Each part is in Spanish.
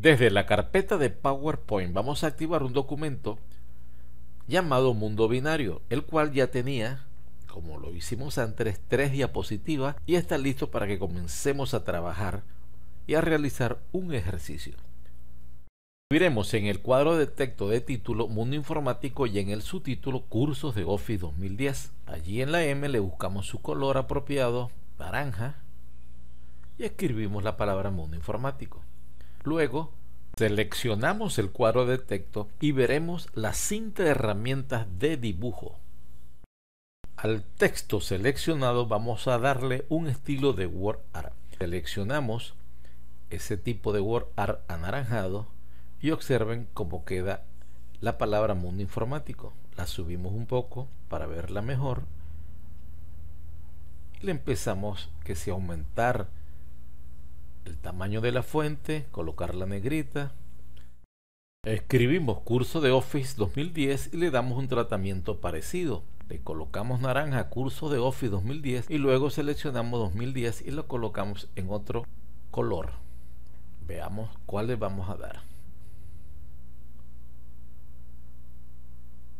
Desde la carpeta de PowerPoint vamos a activar un documento llamado Mundo Binario, el cual ya tenía, como lo hicimos antes, tres diapositivas y está listo para que comencemos a trabajar y a realizar un ejercicio. Subiremos en el cuadro de texto de título Mundo Informático y en el subtítulo Cursos de Office 2010. Allí en la M le buscamos su color apropiado, naranja, y escribimos la palabra Mundo Informático. Luego, seleccionamos el cuadro de texto y veremos la cinta de herramientas de dibujo. Al texto seleccionado vamos a darle un estilo de Art Seleccionamos ese tipo de Art anaranjado y observen cómo queda la palabra mundo informático. La subimos un poco para verla mejor le empezamos que si aumentar el tamaño de la fuente, colocar la negrita. Escribimos curso de Office 2010 y le damos un tratamiento parecido. Le colocamos naranja curso de Office 2010 y luego seleccionamos 2010 y lo colocamos en otro color. Veamos cuál le vamos a dar.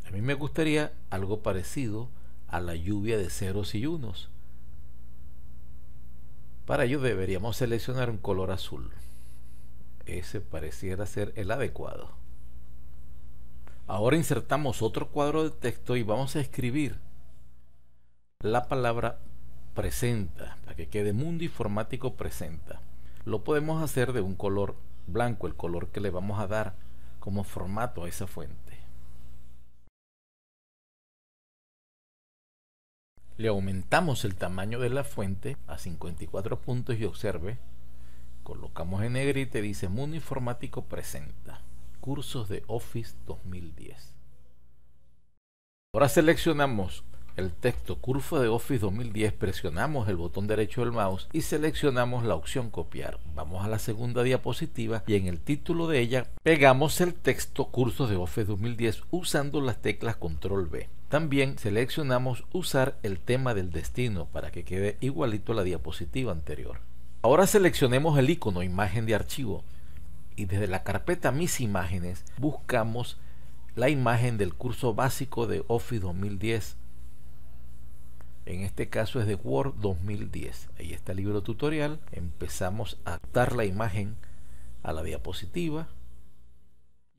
A mí me gustaría algo parecido a la lluvia de ceros y unos. Para ello deberíamos seleccionar un color azul. Ese pareciera ser el adecuado. Ahora insertamos otro cuadro de texto y vamos a escribir la palabra presenta, para que quede mundo informático presenta. Lo podemos hacer de un color blanco, el color que le vamos a dar como formato a esa fuente. Le aumentamos el tamaño de la fuente a 54 puntos y observe, colocamos en negro y dice Mundo Informático presenta cursos de Office 2010. Ahora seleccionamos el texto curso de Office 2010, presionamos el botón derecho del mouse y seleccionamos la opción copiar. Vamos a la segunda diapositiva y en el título de ella pegamos el texto Cursos de Office 2010 usando las teclas Control B. También seleccionamos usar el tema del destino para que quede igualito a la diapositiva anterior. Ahora seleccionemos el icono imagen de archivo y desde la carpeta mis imágenes buscamos la imagen del curso básico de Office 2010. En este caso es de Word 2010. Ahí está el libro tutorial. Empezamos a adaptar la imagen a la diapositiva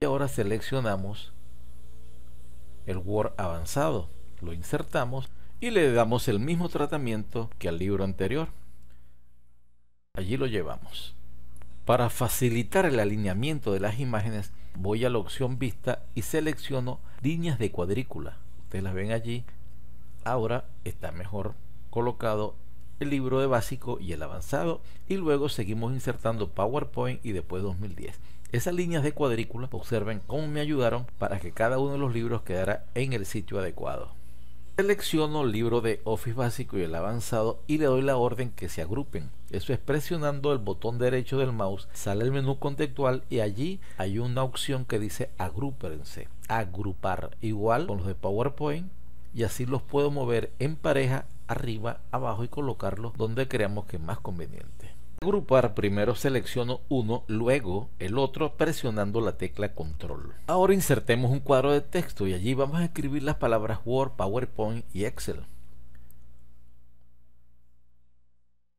y ahora seleccionamos el Word avanzado. Lo insertamos y le damos el mismo tratamiento que al libro anterior. Allí lo llevamos. Para facilitar el alineamiento de las imágenes, voy a la opción vista y selecciono líneas de cuadrícula. Ustedes las ven allí. Ahora está mejor colocado el libro de básico y el avanzado y luego seguimos insertando PowerPoint y después 2010. Esas líneas de cuadrícula observen cómo me ayudaron para que cada uno de los libros quedara en el sitio adecuado. Selecciono el libro de Office básico y el avanzado y le doy la orden que se agrupen. Eso es presionando el botón derecho del mouse, sale el menú contextual y allí hay una opción que dice agrúpense, agrupar, igual con los de PowerPoint y así los puedo mover en pareja arriba, abajo y colocarlos donde creamos que es más conveniente agrupar primero selecciono uno, luego el otro presionando la tecla control. Ahora insertemos un cuadro de texto y allí vamos a escribir las palabras Word, PowerPoint y Excel.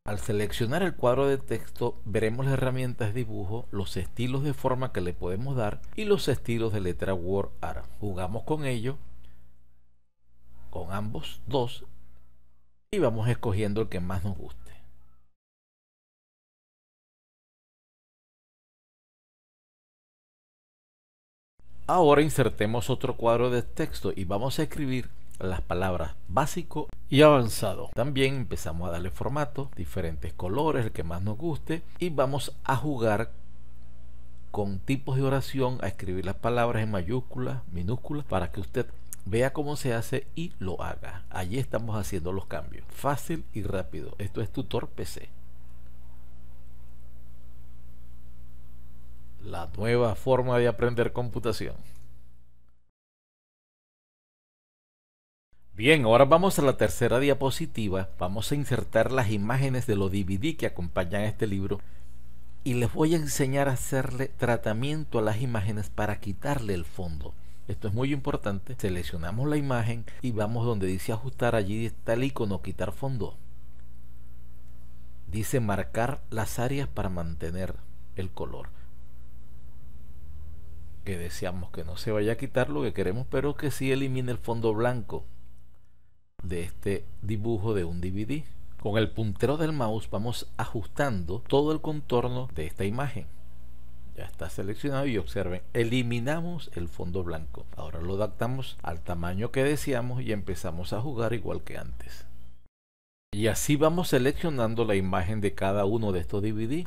Al seleccionar el cuadro de texto veremos las herramientas de dibujo, los estilos de forma que le podemos dar y los estilos de letra Word Art. Jugamos con ello, con ambos dos y vamos escogiendo el que más nos gusta. Ahora insertemos otro cuadro de texto y vamos a escribir las palabras básico y avanzado. También empezamos a darle formato, diferentes colores, el que más nos guste y vamos a jugar con tipos de oración, a escribir las palabras en mayúsculas, minúsculas, para que usted vea cómo se hace y lo haga. Allí estamos haciendo los cambios. Fácil y rápido. Esto es Tutor PC. la nueva forma de aprender computación. Bien, ahora vamos a la tercera diapositiva. Vamos a insertar las imágenes de los DVD que acompañan este libro y les voy a enseñar a hacerle tratamiento a las imágenes para quitarle el fondo. Esto es muy importante. Seleccionamos la imagen y vamos donde dice ajustar. Allí está el icono quitar fondo. Dice marcar las áreas para mantener el color que deseamos que no se vaya a quitar lo que queremos, pero que sí elimine el fondo blanco de este dibujo de un DVD. Con el puntero del mouse vamos ajustando todo el contorno de esta imagen. Ya está seleccionado y observen, eliminamos el fondo blanco. Ahora lo adaptamos al tamaño que deseamos y empezamos a jugar igual que antes. Y así vamos seleccionando la imagen de cada uno de estos DVD.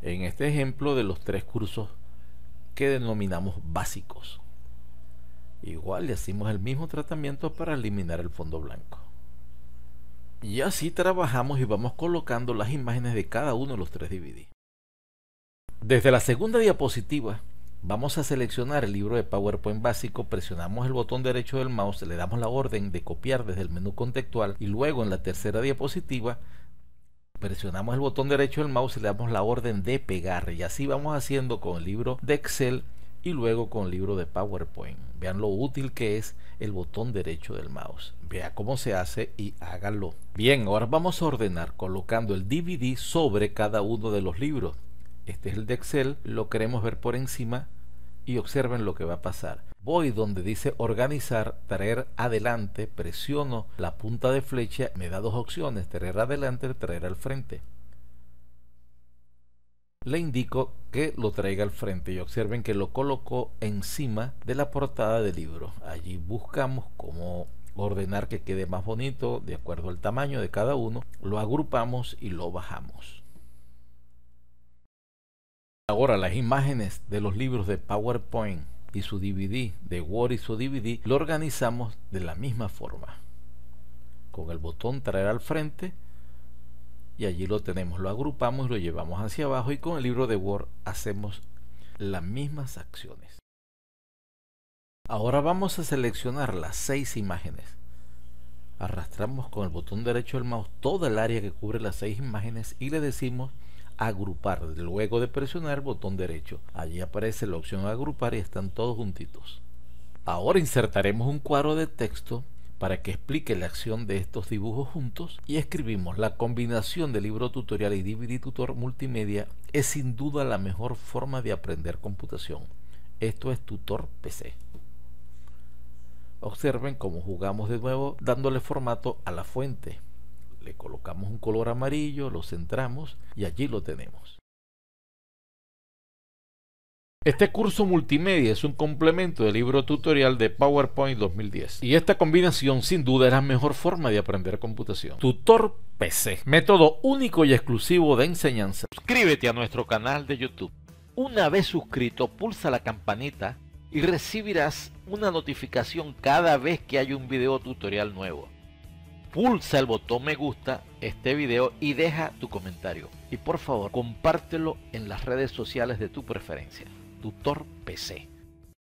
En este ejemplo de los tres cursos que denominamos básicos. Igual le hacemos el mismo tratamiento para eliminar el fondo blanco. Y así trabajamos y vamos colocando las imágenes de cada uno de los tres DVD. Desde la segunda diapositiva vamos a seleccionar el libro de PowerPoint básico, presionamos el botón derecho del mouse, le damos la orden de copiar desde el menú contextual y luego en la tercera diapositiva presionamos el botón derecho del mouse y le damos la orden de pegar. Y así vamos haciendo con el libro de Excel y luego con el libro de PowerPoint. Vean lo útil que es el botón derecho del mouse. Vea cómo se hace y hágalo. Bien, ahora vamos a ordenar colocando el DVD sobre cada uno de los libros. Este es el de Excel, lo queremos ver por encima y observen lo que va a pasar. Voy donde dice organizar, traer adelante, presiono la punta de flecha, me da dos opciones, traer adelante, traer al frente. Le indico que lo traiga al frente y observen que lo colocó encima de la portada del libro. Allí buscamos cómo ordenar que quede más bonito de acuerdo al tamaño de cada uno, lo agrupamos y lo bajamos. Ahora las imágenes de los libros de PowerPoint y su DVD, de Word y su DVD, lo organizamos de la misma forma. Con el botón traer al frente y allí lo tenemos, lo agrupamos, lo llevamos hacia abajo y con el libro de Word hacemos las mismas acciones. Ahora vamos a seleccionar las seis imágenes. Arrastramos con el botón derecho del mouse toda el área que cubre las seis imágenes y le decimos agrupar. Luego de presionar el botón derecho, allí aparece la opción agrupar y están todos juntitos. Ahora insertaremos un cuadro de texto para que explique la acción de estos dibujos juntos y escribimos la combinación de libro tutorial y DVD tutor multimedia es sin duda la mejor forma de aprender computación. Esto es tutor PC. Observen cómo jugamos de nuevo dándole formato a la fuente le colocamos un color amarillo, lo centramos y allí lo tenemos. Este curso multimedia es un complemento del libro tutorial de PowerPoint 2010 y esta combinación sin duda es la mejor forma de aprender computación. Tutor PC, método único y exclusivo de enseñanza. Suscríbete a nuestro canal de YouTube. Una vez suscrito, pulsa la campanita y recibirás una notificación cada vez que hay un video tutorial nuevo pulsa el botón me gusta este video y deja tu comentario. Y por favor, compártelo en las redes sociales de tu preferencia. Tutor PC.